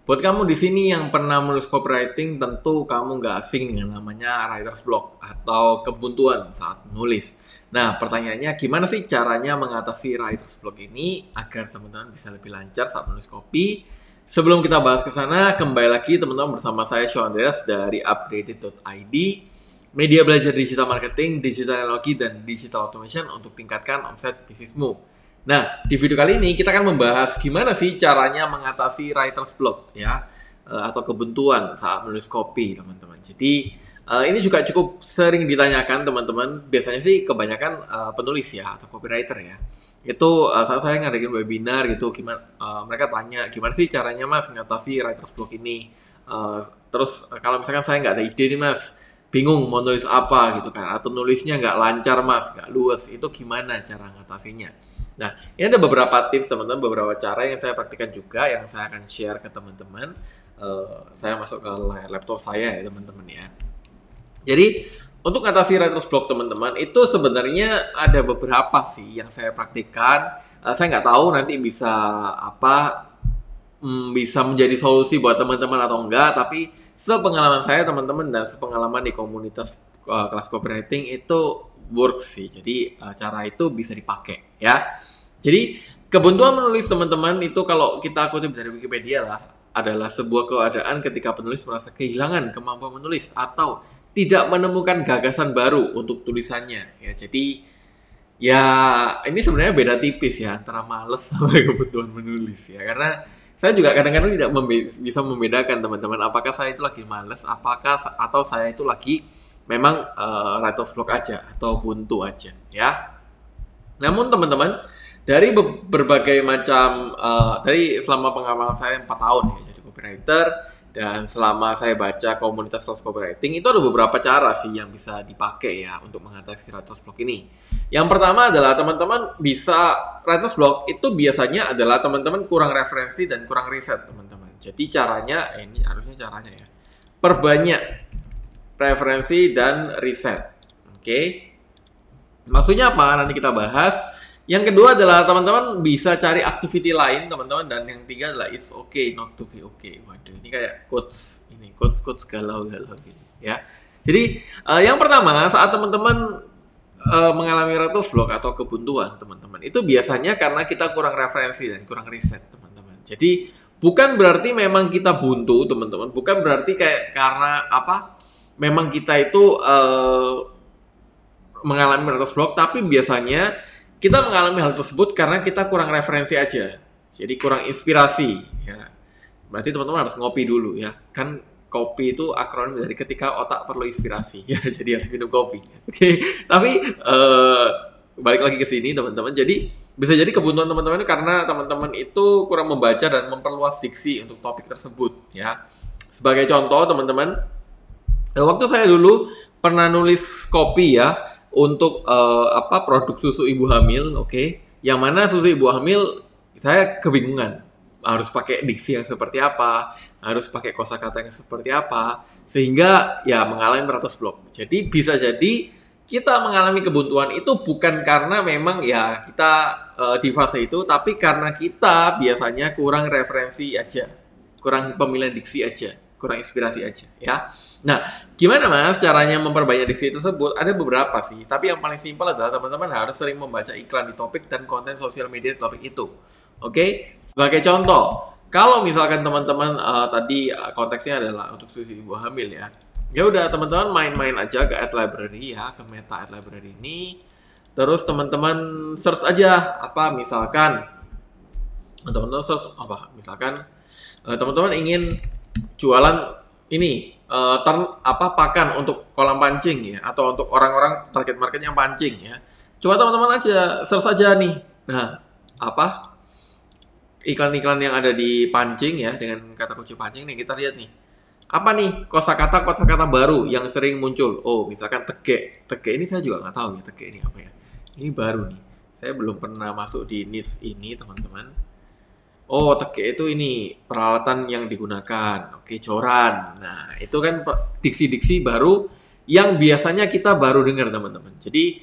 Buat kamu di sini yang pernah menulis copywriting, tentu kamu nggak asing dengan namanya writer's block atau kebuntuan saat menulis. Nah, pertanyaannya gimana sih caranya mengatasi writer's block ini agar teman-teman bisa lebih lancar saat menulis copy? Sebelum kita bahas ke sana, kembali lagi teman-teman bersama saya Sean Andreas dari upgraded.id, media belajar digital marketing, digital teknologi, dan digital automation untuk tingkatkan omset bisnismu. Nah, di video kali ini kita akan membahas gimana sih caranya mengatasi writer's block ya eh, atau kebuntuan saat menulis copy, teman-teman. Jadi, eh, ini juga cukup sering ditanyakan teman-teman. Biasanya sih kebanyakan eh, penulis ya atau copywriter ya. Itu saat saya ngadain webinar gitu, gimana mereka tanya gimana sih caranya Mas mengatasi writer's block ini. terus kalau misalkan saya nggak ada ide nih Mas, bingung mau nulis apa gitu kan atau nulisnya nggak lancar Mas, nggak luwes, itu gimana cara ngatasinya? Nah, ini ada beberapa tips teman-teman, beberapa cara yang saya praktikkan juga yang saya akan share ke teman-teman. Uh, saya masuk ke laptop saya ya teman-teman ya. Jadi untuk mengatasi writer's block teman-teman itu sebenarnya ada beberapa sih yang saya praktikkan. Uh, saya nggak tahu nanti bisa apa mm, bisa menjadi solusi buat teman-teman atau enggak, tapi sepengalaman saya teman-teman dan sepengalaman di komunitas uh, kelas copywriting itu works sih. Jadi uh, cara itu bisa dipakai ya. Jadi kebuntuan menulis teman-teman itu kalau kita kutip dari Wikipedia lah adalah sebuah keadaan ketika penulis merasa kehilangan kemampuan menulis atau tidak menemukan gagasan baru untuk tulisannya ya. Jadi ya ini sebenarnya beda tipis ya antara males sama kebutuhan menulis ya karena saya juga kadang-kadang tidak membe bisa membedakan teman-teman apakah saya itu lagi males apakah atau saya itu lagi memang uh, eh, writer's block aja atau buntu aja ya. Namun teman-teman dari berbagai macam uh, dari selama pengalaman saya 4 tahun ya jadi copywriter dan selama saya baca komunitas cross copywriting itu ada beberapa cara sih yang bisa dipakai ya untuk mengatasi writer's block ini. Yang pertama adalah teman-teman bisa writer's block itu biasanya adalah teman-teman kurang referensi dan kurang riset teman-teman. Jadi caranya ini harusnya caranya ya. Perbanyak referensi dan riset. Oke. Okay. Maksudnya apa? Nanti kita bahas. Yang kedua adalah teman-teman bisa cari activity lain teman-teman dan yang tiga adalah it's okay not to be okay. Waduh, ini kayak quotes ini quotes quotes galau-galau gitu ya. Jadi uh, yang pertama saat teman-teman uh, mengalami ratus block atau kebuntuan teman-teman itu biasanya karena kita kurang referensi dan kurang riset teman-teman. Jadi bukan berarti memang kita buntu teman-teman, bukan berarti kayak karena apa? memang kita itu uh, mengalami writer's block, tapi biasanya kita mengalami hal tersebut karena kita kurang referensi aja. Jadi kurang inspirasi. Ya. Berarti teman-teman harus ngopi dulu ya. Kan kopi itu akronim dari ketika otak perlu inspirasi ya. Jadi harus minum kopi. Oke. Tapi uh, balik lagi ke sini teman-teman. Jadi bisa jadi kebutuhan teman-teman karena teman-teman itu kurang membaca dan memperluas diksi untuk topik tersebut ya. Sebagai contoh teman-teman Eh, waktu saya dulu pernah nulis kopi ya untuk uh, apa produk susu ibu hamil, oke. Okay. Yang mana susu ibu hamil saya kebingungan harus pakai diksi yang seperti apa, harus pakai kosakata yang seperti apa, sehingga ya mengalami meratus blok. Jadi bisa jadi kita mengalami kebuntuan itu bukan karena memang ya kita uh, di fase itu, tapi karena kita biasanya kurang referensi aja, kurang pemilihan diksi aja kurang inspirasi aja ya. Nah, gimana mas caranya memperbanyak diksi tersebut? Ada beberapa sih, tapi yang paling simpel adalah teman-teman harus sering membaca iklan di topik dan konten sosial media di topik itu. Oke, okay? sebagai contoh, kalau misalkan teman-teman uh, tadi uh, konteksnya adalah untuk susi ibu hamil ya, ya udah teman-teman main-main aja ke ad library ya, ke meta ad library ini. Terus teman-teman search aja apa misalkan teman-teman search apa misalkan eh, teman-teman ingin jualan ini uh, eh, turn apa pakan untuk kolam pancing ya atau untuk orang-orang target market yang pancing ya. Coba teman-teman aja search aja nih. Nah, apa iklan-iklan yang ada di pancing ya dengan kata kunci pancing nih kita lihat nih. Apa nih kosakata kosakata baru yang sering muncul? Oh, misalkan tege. Tege ini saya juga nggak tahu ya tege ini apa ya. Ini baru nih. Saya belum pernah masuk di niche ini, teman-teman Oh, teke itu ini peralatan yang digunakan. Oke, joran. Nah, itu kan diksi-diksi baru yang biasanya kita baru dengar, teman-teman. Jadi,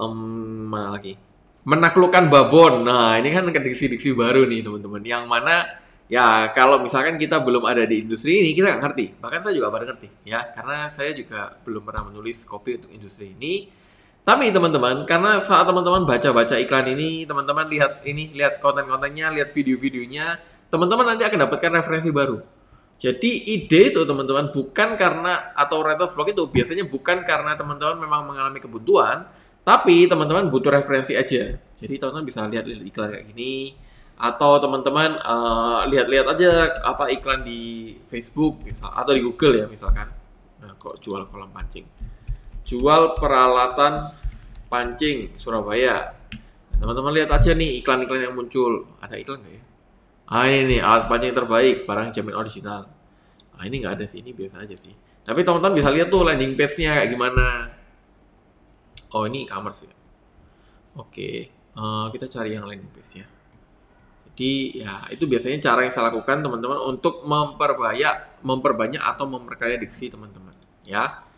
um, mana lagi? Menaklukkan babon. Nah, ini kan diksi-diksi baru nih, teman-teman. Yang mana ya kalau misalkan kita belum ada di industri ini kita nggak ngerti bahkan saya juga baru ngerti ya karena saya juga belum pernah menulis kopi untuk industri ini tapi teman-teman, karena saat teman-teman baca-baca iklan ini, teman-teman lihat ini, lihat konten-kontennya, lihat video-videonya, teman-teman nanti akan dapatkan referensi baru. Jadi ide itu teman-teman bukan karena atau writer's blog itu biasanya bukan karena teman-teman memang mengalami kebutuhan, tapi teman-teman butuh referensi aja. Jadi teman-teman bisa lihat, lihat iklan kayak gini atau teman-teman lihat eh, lihat-lihat aja apa iklan di Facebook misal atau di Google ya misalkan. Nah, kok jual kolam pancing jual peralatan pancing Surabaya. Teman-teman lihat aja nih iklan-iklan yang muncul. Ada iklan nggak ya? Ah ini nih alat pancing terbaik, barang jamin original. Ah ini nggak ada sih, ini biasa aja sih. Tapi teman-teman bisa lihat tuh landing page-nya kayak gimana. Oh ini e-commerce ya. Oke, uh, kita cari yang landing page-nya. Jadi ya itu biasanya cara yang saya lakukan teman-teman untuk memperbanyak, memperbanyak atau memperkaya diksi teman-teman. Ya,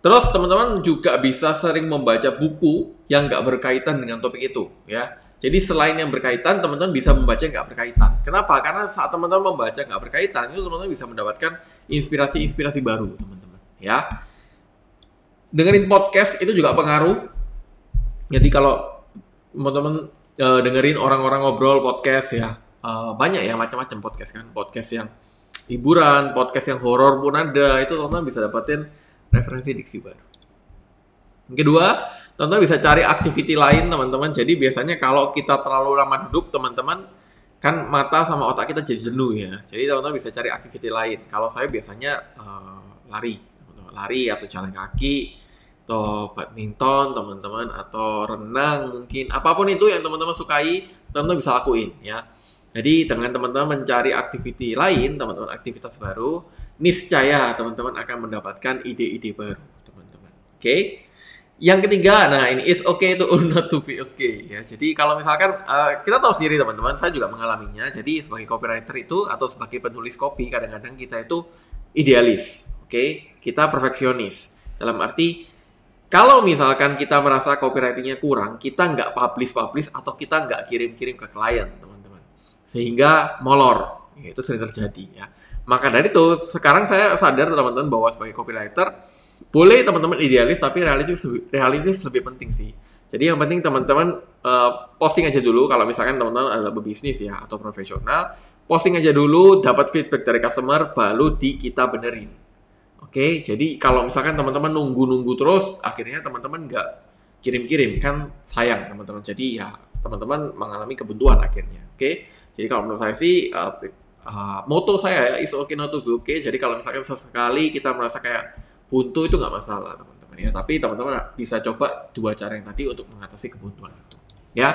Terus teman-teman juga bisa sering membaca buku yang nggak berkaitan dengan topik itu ya. Jadi selain yang berkaitan, teman-teman bisa membaca yang nggak berkaitan. Kenapa? Karena saat teman-teman membaca nggak berkaitan, itu teman-teman bisa mendapatkan inspirasi-inspirasi baru, teman-teman. Ya, dengerin podcast itu juga pengaruh. Jadi kalau teman-teman e, dengerin orang-orang ngobrol podcast ya, e, banyak ya macam-macam podcast kan, podcast yang hiburan, podcast yang horor pun ada, itu teman-teman bisa dapetin referensi diksi baru. Yang kedua, teman-teman bisa cari activity lain teman-teman. Jadi biasanya kalau kita terlalu lama duduk teman-teman kan mata sama otak kita jadi jenuh ya. Jadi teman-teman bisa cari activity lain. Kalau saya biasanya uh, lari, teman -teman. lari atau jalan kaki, atau badminton teman-teman atau renang mungkin apapun itu yang teman-teman sukai teman-teman bisa lakuin ya jadi dengan teman-teman mencari aktiviti lain, teman-teman aktivitas baru, niscaya teman-teman akan mendapatkan ide-ide baru, teman-teman. Oke? Okay? Yang ketiga, nah ini is okay to or not to be okay ya. Jadi kalau misalkan uh, kita tahu sendiri teman-teman, saya juga mengalaminya. Jadi sebagai copywriter itu atau sebagai penulis kopi kadang-kadang kita itu idealis, oke? Okay? Kita perfeksionis. Dalam arti kalau misalkan kita merasa copywritingnya kurang, kita nggak publish-publish atau kita nggak kirim-kirim ke klien, teman sehingga molor. Itu sering terjadi ya. Maka dari itu, sekarang saya sadar teman-teman bahwa sebagai copywriter, boleh teman-teman idealis tapi realistis, realistis lebih penting sih. Jadi yang penting teman-teman uh, posting aja dulu kalau misalkan teman-teman adalah berbisnis ya atau profesional, posting aja dulu, dapat feedback dari customer, baru di kita benerin. Oke, jadi kalau misalkan teman-teman nunggu-nunggu terus, akhirnya teman-teman nggak kirim-kirim kan sayang teman-teman. Jadi ya teman-teman mengalami kebuntuan akhirnya. Oke. Okay? Jadi kalau menurut saya sih uh, uh, moto saya ya is okay not to be okay. Jadi kalau misalkan sesekali kita merasa kayak buntu itu nggak masalah teman-teman ya. Tapi teman-teman bisa coba dua cara yang tadi untuk mengatasi kebuntuan itu ya.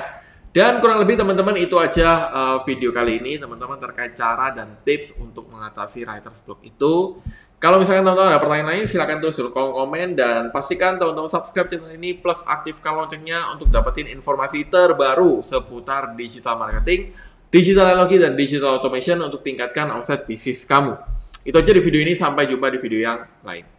Dan kurang lebih teman-teman itu aja uh, video kali ini teman-teman terkait cara dan tips untuk mengatasi writer's block itu. Kalau misalkan teman-teman ada pertanyaan lain, silahkan tulis di kolom komen dan pastikan teman-teman subscribe channel ini plus aktifkan loncengnya untuk dapetin informasi terbaru seputar digital marketing, digital analogi dan digital automation untuk tingkatkan omset bisnis kamu. Itu aja di video ini, sampai jumpa di video yang lain.